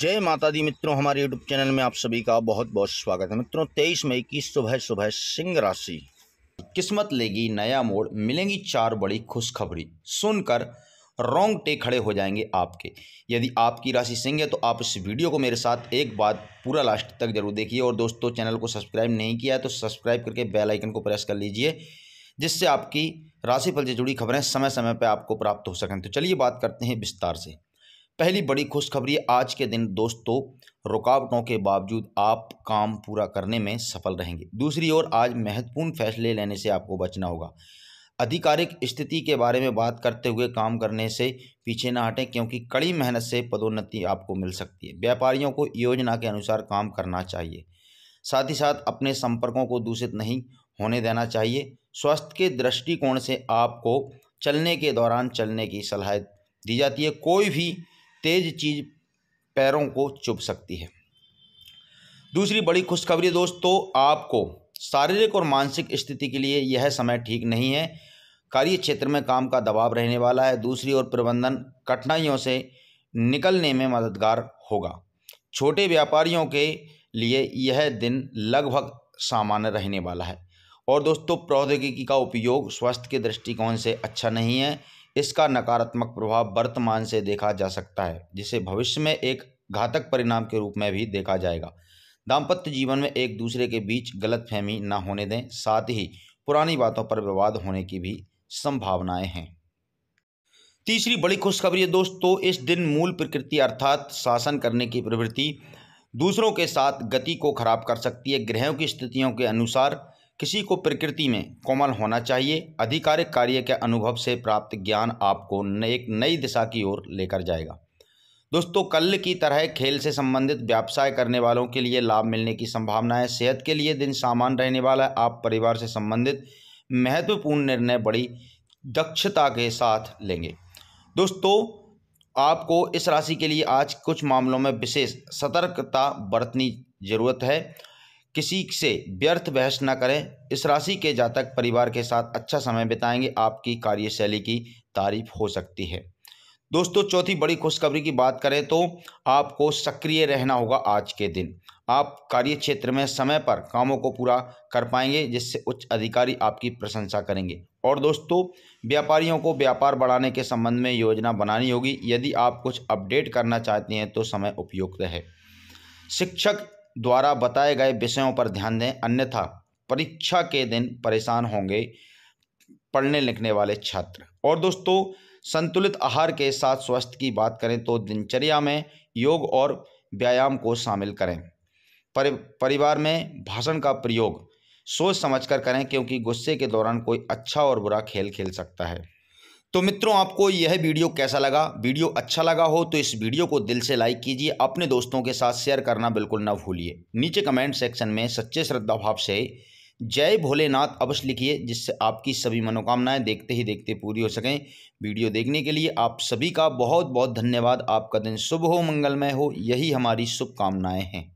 जय माता दी मित्रों हमारे यूट्यूब चैनल में आप सभी का बहुत बहुत स्वागत है मित्रों तेईस मई की सुबह सुबह सिंह राशि किस्मत लेगी नया मोड़ मिलेंगी चार बड़ी खुशखबरी सुनकर रोंगटे खड़े हो जाएंगे आपके यदि आपकी राशि सिंह है तो आप इस वीडियो को मेरे साथ एक बार पूरा लास्ट तक जरूर देखिए और दोस्तों चैनल को सब्सक्राइब नहीं किया है तो सब्सक्राइब करके बेल आइकन को प्रेस कर लीजिए जिससे आपकी राशिफल से जुड़ी खबरें समय समय पर आपको प्राप्त हो सकें तो चलिए बात करते हैं विस्तार से पहली बड़ी खुशखबरी आज के दिन दोस्तों रुकावटों के बावजूद आप काम पूरा करने में सफल रहेंगे दूसरी ओर आज महत्वपूर्ण फैसले लेने से आपको बचना होगा आधिकारिक स्थिति के बारे में बात करते हुए काम करने से पीछे ना हटें क्योंकि कड़ी मेहनत से पदोन्नति आपको मिल सकती है व्यापारियों को योजना के अनुसार काम करना चाहिए साथ ही साथ अपने संपर्कों को दूषित नहीं होने देना चाहिए स्वास्थ्य के दृष्टिकोण से आपको चलने के दौरान चलने की सलाह दी जाती है कोई भी तेज चीज़ पैरों को चुभ सकती है दूसरी बड़ी खुशखबरी दोस्तों आपको शारीरिक और मानसिक स्थिति के लिए यह समय ठीक नहीं है कार्य क्षेत्र में काम का दबाव रहने वाला है दूसरी ओर प्रबंधन कठिनाइयों से निकलने में मददगार होगा छोटे व्यापारियों के लिए यह दिन लगभग सामान्य रहने वाला है और दोस्तों प्रौद्योगिकी का उपयोग स्वास्थ्य के दृष्टिकोण से अच्छा नहीं है इसका नकारात्मक प्रभाव वर्तमान से देखा जा सकता है जिसे भविष्य में एक घातक परिणाम के रूप में भी देखा जाएगा दाम्पत्य जीवन में एक दूसरे के बीच गलतफहमी ना होने दें साथ ही पुरानी बातों पर विवाद होने की भी संभावनाएं हैं तीसरी बड़ी खुशखबरी है दोस्तों इस दिन मूल प्रकृति अर्थात शासन करने की प्रवृत्ति दूसरों के साथ गति को खराब कर सकती है ग्रहों की स्थितियों के अनुसार किसी को प्रकृति में कोमल होना चाहिए आधिकारिक कार्य के अनुभव से प्राप्त ज्ञान आपको एक नई दिशा की ओर लेकर जाएगा दोस्तों कल की तरह खेल से संबंधित व्यवसाय करने वालों के लिए लाभ मिलने की संभावना है सेहत के लिए दिन सामान रहने वाला है आप परिवार से संबंधित महत्वपूर्ण निर्णय बड़ी दक्षता के साथ लेंगे दोस्तों आपको इस राशि के लिए आज कुछ मामलों में विशेष सतर्कता बरतनी जरूरत है किसी से व्यर्थ बहस न करें इस राशि के जातक परिवार के साथ अच्छा समय बिताएंगे आपकी कार्यशैली की तारीफ हो सकती है दोस्तों चौथी बड़ी खुशखबरी की बात करें तो आपको सक्रिय रहना होगा आज के दिन आप कार्य क्षेत्र में समय पर कामों को पूरा कर पाएंगे जिससे उच्च अधिकारी आपकी प्रशंसा करेंगे और दोस्तों व्यापारियों को व्यापार बढ़ाने के संबंध में योजना बनानी होगी यदि आप कुछ अपडेट करना चाहते हैं तो समय उपयुक्त है शिक्षक द्वारा बताए गए विषयों पर ध्यान दें अन्यथा परीक्षा के दिन परेशान होंगे पढ़ने लिखने वाले छात्र और दोस्तों संतुलित आहार के साथ स्वास्थ्य की बात करें तो दिनचर्या में योग और व्यायाम को शामिल करें परि परिवार में भाषण का प्रयोग सोच समझकर करें क्योंकि गुस्से के दौरान कोई अच्छा और बुरा खेल खेल सकता है तो मित्रों आपको यह वीडियो कैसा लगा वीडियो अच्छा लगा हो तो इस वीडियो को दिल से लाइक कीजिए अपने दोस्तों के साथ शेयर करना बिल्कुल ना भूलिए नीचे कमेंट सेक्शन में सच्चे श्रद्धा भाव से जय भोलेनाथ अवश्य लिखिए जिससे आपकी सभी मनोकामनाएं देखते ही देखते पूरी हो सकें वीडियो देखने के लिए आप सभी का बहुत बहुत धन्यवाद आपका दिन शुभ हो मंगलमय हो यही हमारी शुभकामनाएँ हैं